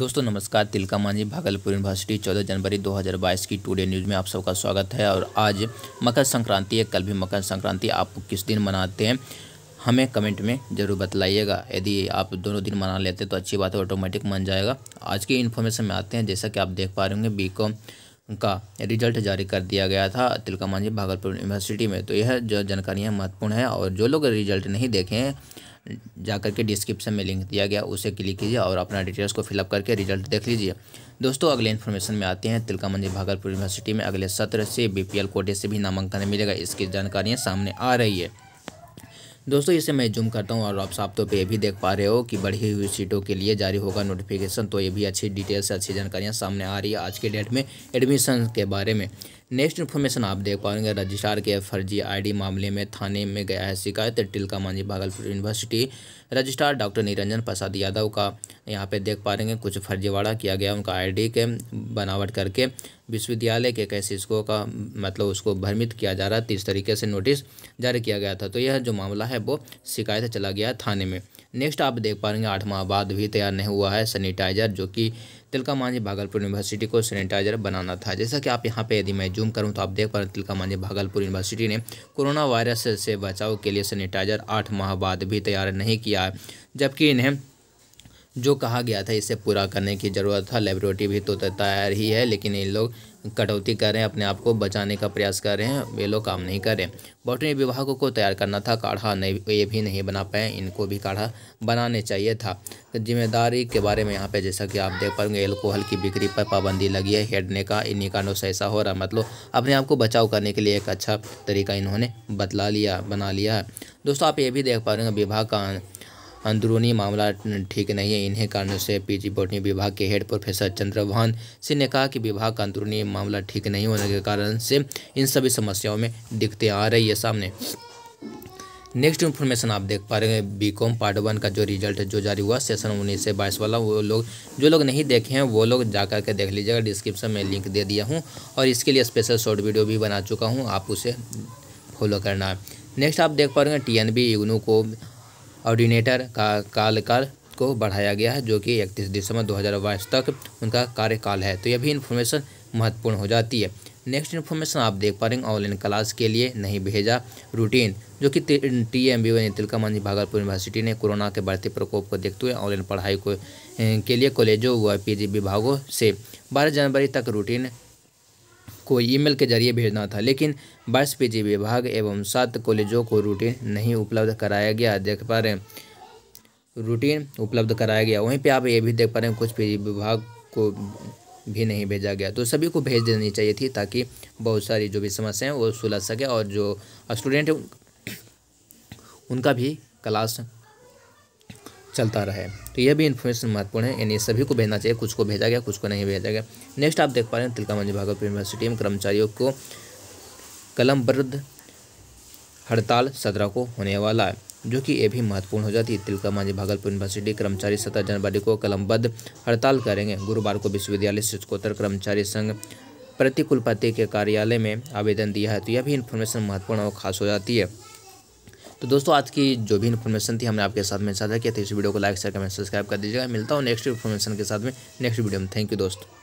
दोस्तों नमस्कार तिलका मांझी भागलपुर यूनिवर्सिटी 14 जनवरी 2022 की टुडे न्यूज़ में आप सबका स्वागत है और आज मकर संक्रांति है कल भी मकर संक्रांति आप किस दिन मनाते हैं हमें कमेंट में ज़रूर बतलाइएगा यदि आप दोनों दिन मना लेते तो अच्छी बात है ऑटोमेटिक मन जाएगा आज की इन्फॉर्मेशन में आते हैं जैसा कि आप देख पा रहे होंगे बी का रिजल्ट जारी कर दिया गया था तिलका मांझी भागलपुर यूनिवर्सिटी में तो यह जो जानकारियाँ महत्वपूर्ण है और जो लोग रिजल्ट नहीं देखे हैं जा करके डिस्क्रिप्शन में लिंक दिया गया उसे क्लिक कीजिए और अपना डिटेल्स को फिलअप करके रिजल्ट देख लीजिए दोस्तों अगले इन्फॉर्मेशन में आते हैं तिलका मंदिर भागलपुर यूनिवर्सिटी में अगले सत्र से बीपीएल कोटे से भी नामांकन मिलेगा इसकी जानकारियाँ सामने आ रही है दोस्तों इसे मैं जूम करता हूँ और आप साफ तो पे ये भी देख पा रहे हो कि बढ़ी हुई सीटों के लिए जारी होगा नोटिफिकेशन तो ये भी अच्छी डिटेल से अच्छी जानकारियाँ सामने आ रही है आज के डेट में एडमिशन के बारे में नेक्स्ट इन्फॉर्मेशन आप देख पाएंगे रजिस्ट्रार के फर्जी आईडी मामले में थाने में गया है शिकायत Tilka Manjhi Bhagalpur university registrar doctor Niranjan Prasad Yadav का यहाँ पे देख पा रहे हैं कुछ फर्जीवाड़ा किया गया उनका आईडी के बनावट करके विश्वविद्यालय के कैसे इसको का मतलब उसको भ्रमित किया जा रहा है इस तरीके से नोटिस जारी किया गया था तो यह जो मामला है वो शिकायत चला गया थाने में नेक्स्ट आप देख पा रहे आठ माह बाद भी तैयार नहीं हुआ है सैनिटाइजर जो कि तिलका मांझी भागलपुर यूनिवर्सिटी को सैनिटाइजर बनाना था जैसा कि आप यहाँ पे यदि मैं जूम करूँ तो आप देख पा रहे हैं तिलका मांझी भागलपुर यूनिवर्सिटी ने कोरोना वायरस से बचाव के लिए सैनिटाइजर आठ माह बाद भी तैयार नहीं किया है जबकि इन्हें जो कहा गया था इसे पूरा करने की ज़रूरत था लेबोरेटरी भी तो तैयार ही है लेकिन इन लोग कटौती कर रहे हैं अपने आप को बचाने का प्रयास कर रहे हैं वे लोग काम नहीं कर रहे बॉटनी विभाग को तैयार करना था काढ़ा नहीं ये भी नहीं बना पाए इनको भी काढ़ा बनाने चाहिए था जिम्मेदारी के बारे में यहाँ पे जैसा कि आप देख पाएंगे एल्कोहल की बिक्री पर पाबंदी लगी है हेड ने कहा इन्हीं कारणों से ऐसा हो रहा मतलब अपने आप को बचाव करने के लिए एक अच्छा तरीका इन्होंने बतला लिया बना लिया है दोस्तों आप ये भी देख पा रहे हैं विभाग का अंदरूनी मामला ठीक नहीं है इन्हीं कारणों से पीजी बॉटनी विभाग के हेड प्रोफेसर चंद्रभान सिंह ने कहा कि विभाग का अंदरूनी मामला ठीक नहीं होने के कारण से इन सभी समस्याओं में दिखते आ रही है सामने नेक्स्ट इन्फॉर्मेशन आप देख पा रहे हैं बी कॉम पार्ट वन का जो रिजल्ट जो जारी हुआ सेशन उन्नीस से बाईस वाला वो लोग जो लोग नहीं देखे हैं वो लोग जा कर के देख लीजिएगा डिस्क्रिप्शन में लिंक दे दिया हूँ और इसके लिए स्पेशल शॉर्ट वीडियो भी बना चुका हूँ आप उसे फॉलो करना है नेक्स्ट आप देख पा रहे हैं टी एन बी इग्नू को ऑर्डिनेटर का कालकाल को बढ़ाया गया है जो कि इकतीस दिसंबर दो तक उनका कार्यकाल है तो यह भी इन्फॉर्मेशन महत्वपूर्ण हो जाती है नेक्स्ट इन्फॉर्मेशन आप देख पा रहे हैं ऑनलाइन क्लास के लिए नहीं भेजा रूटीन जो कि T M B Tilka Manjhi Bhagalpur university ने कोरोना के बढ़ते प्रकोप को देखते हुए ऑनलाइन पढ़ाई को के लिए कॉलेजों व पीजी विभागों से 12 जनवरी तक रूटीन को ईमेल के जरिए भेजना था लेकिन पी पीजी विभाग एवं सात कॉलेजों को रूटीन नहीं उपलब्ध कराया गया देख पा रहे हैं रूटीन उपलब्ध कराया गया वहीं पे आप ये भी देख पा रहे हैं कुछ पीजी विभाग को भी नहीं भेजा गया तो सभी को भेज देनी चाहिए थी ताकि बहुत सारी जो भी है वो सुलझ सके और जो स्टूडेंट उनका भी क्लास चलता रहे तो यह भी इन्फॉर्मेशन महत्वपूर्ण है यानी सभी को भेजना चाहिए कुछ को भेजा गया कुछ को नहीं भेजा गया नेक्स्ट आप देख पा रहे हैं तिलकामंजी भागलपुर यूनिवर्सिटी में कर्मचारियों को कलमबद्ध हड़ताल सत्रह को होने वाला है जो कि ये भी महत्वपूर्ण हो जाती है तिलका मांझी भागलपुर यूनिवर्सिटी कर्मचारी सत्रह जनवरी को कलमबद्ध हड़ताल करेंगे गुरुवार को विश्वविद्यालय शिक्षकोत्तर कर्मचारी संघ प्रतिकुलपति के कार्यालय में आवेदन दिया है तो यह भी इन्फॉर्मेशन महत्वपूर्ण और खास हो जाती है तो दोस्तों आज की जो भी इन्फॉर्मेशन थी हमने आपके साथ में साझा किया था इस वीडियो को लाइक शेयर कमेंट सब्सक्राइब कर दीजिएगा मिलता हूँ नेक्स्ट इन्फॉर्मेशन के साथ में नेक्स्ट वीडियो में थैंक यू दोस्तों